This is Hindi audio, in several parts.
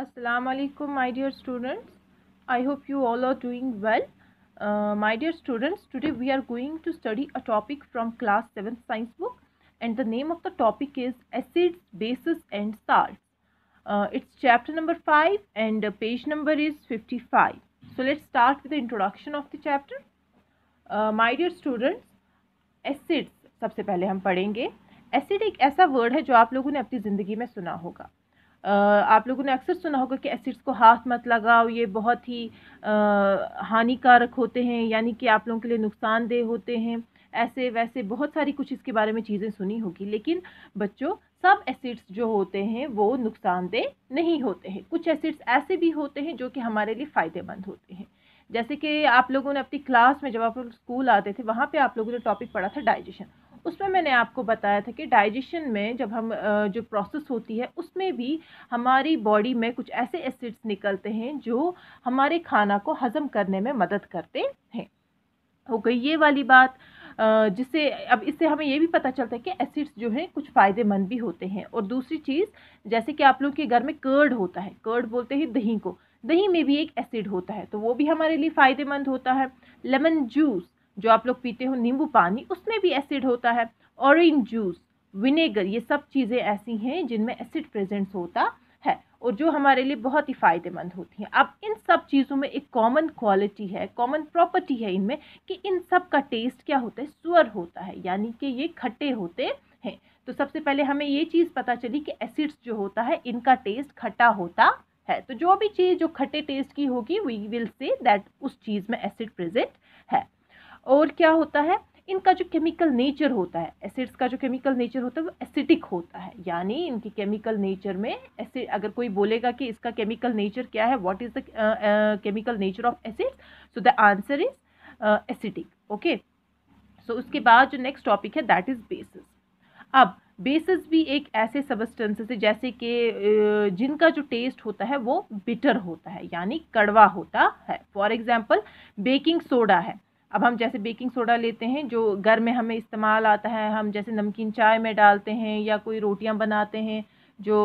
Aslam my dear students I hope you all are doing well my dear students today we are going to study a topic from class seventh science book and the name of the topic is acids bases and salt it's chapter number five and page number is fifty five so let's start with the introduction of the chapter my dear students acids सबसे पहले हम पढ़ेंगे एसिड एक ऐसा वर्ड है जो आप लोगों ने अपनी ज़िंदगी में सुना होगा आप लोगों ने अक्सर सुना होगा कि एसिड्स को हाथ मत लगाओ ये बहुत ही हानिकारक होते हैं यानी कि आप लोगों के लिए नुकसानदेह होते हैं ऐसे वैसे बहुत सारी कुछ इसके बारे में चीज़ें सुनी होगी लेकिन बच्चों सब एसिड्स जो होते हैं वो नुकसानदेह नहीं होते हैं कुछ एसिड्स ऐसे भी होते हैं जो कि हमारे लिए फ़ायदेमंद होते हैं जैसे कि आप लोगों ने अपनी क्लास में जब आप लोग स्कूल आते थे वहाँ पे आप लोगों ने टॉपिक पढ़ा था डाइजेशन उसमें मैंने आपको बताया था कि डाइजेशन में जब हम जो प्रोसेस होती है उसमें भी हमारी बॉडी में कुछ ऐसे एसिड्स निकलते हैं जो हमारे खाना को हज़म करने में मदद करते हैं हो गई ये वाली बात जिससे अब इससे हमें ये भी पता चलता है कि एसिड्स जो हैं कुछ फ़ायदेमंद भी होते हैं और दूसरी चीज़ जैसे कि आप लोग के घर में कर्ड होता है कर्ड बोलते हैं दही को दही में भी एक एसिड होता है तो वो भी हमारे लिए फ़ायदेमंद होता है लेमन जूस जो आप लोग पीते हो नींबू पानी उसमें भी एसिड होता है ऑरेंज जूस विनेगर ये सब चीज़ें ऐसी हैं जिनमें एसिड प्रेजेंट्स होता है और जो हमारे लिए बहुत ही फ़ायदेमंद होती हैं अब इन सब चीज़ों में एक कॉमन क्वालिटी है कॉमन प्रॉपर्टी है इनमें कि इन सब का टेस्ट क्या होता है सुअर होता है यानी कि ये खट्टे होते हैं तो सबसे पहले हमें ये चीज़ पता चली कि एसिड्स जो होता है इनका टेस्ट खट्टा होता है तो जो भी चीज़ जो खट्टे टेस्ट की होगी वी विल से दैट उस चीज़ में एसिड प्रेजेंट है और क्या होता है इनका जो केमिकल नेचर होता है एसिड्स का जो केमिकल नेचर होता है वो एसिडिक होता है यानी इनकी केमिकल नेचर में एसिड अगर कोई बोलेगा कि इसका केमिकल नेचर क्या है what is the chemical nature of acids so the answer is acidic okay so उसके बाद जो नेक्स्ट टॉपिक है दैट इज़ बेसिस अब बेसिस भी एक ऐसे सबस्टेंसेस है जैसे कि जिनका जो टेस्ट होता है वो बिटर होता है यानी कड़वा होता है फॉर एग्जाम्पल बेकिंग सोडा है अब हम जैसे बेकिंग सोडा लेते हैं जो घर में हमें इस्तेमाल आता है हम जैसे नमकीन चाय में डालते हैं या कोई रोटियां बनाते हैं जो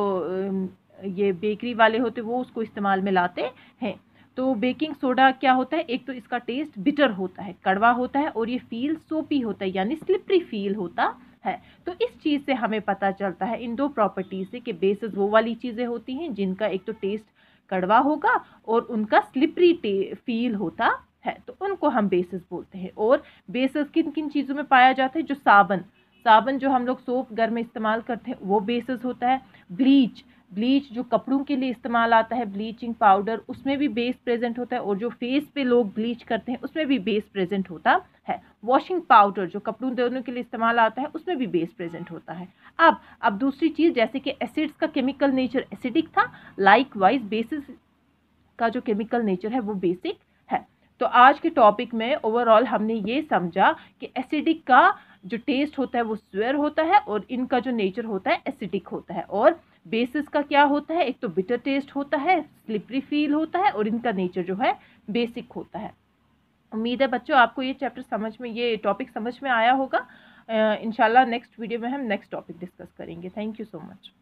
ये बेकरी वाले होते वो उसको इस्तेमाल में लाते हैं तो बेकिंग सोडा क्या होता है एक तो इसका टेस्ट बिटर होता है कड़वा होता है और ये फील सोपी होता है यानी स्लिपरी फील होता है तो इस चीज़ से हमें पता चलता है इन दो प्रॉपर्टीज़ से कि बेसिस वो वाली चीज़ें होती हैं जिनका एक तो टेस्ट कड़वा होगा और उनका स्लिपरी फील होता है तो उनको हम बेसिस बोलते हैं और बेसिस किन किन चीज़ों में पाया जाता है जो साबन साबन जो हम लोग सोप घर में इस्तेमाल करते हैं वो बेसिस होता है ब्लीच ब्लीच जो कपड़ों के लिए इस्तेमाल आता है ब्लीचिंग पाउडर उसमें भी बेस प्रेजेंट होता है और जो फेस पे लोग ब्लीच करते हैं उसमें भी बेस प्रेजेंट होता है वॉशिंग पाउडर जो कपड़ों धोने के लिए इस्तेमाल आता है उसमें भी बेस प्रेजेंट होता है अब अब दूसरी चीज़ जैसे कि एसिड्स का केमिकल नेचर एसिडिक था लाइक वाइज बेसिस का जो केमिकल नेचर है वो बेसिक तो आज के टॉपिक में ओवरऑल हमने ये समझा कि एसिडिक का जो टेस्ट होता है वो स्वेयर होता है और इनका जो नेचर होता है एसिडिक होता है और बेसिस का क्या होता है एक तो बिटर टेस्ट होता है स्लिपरी फील होता है और इनका नेचर जो है बेसिक होता है उम्मीद है बच्चों आपको ये चैप्टर समझ में ये टॉपिक समझ में आया होगा इनशाला नेक्स्ट वीडियो में हम नेक्स्ट टॉपिक डिस्कस करेंगे थैंक यू सो मच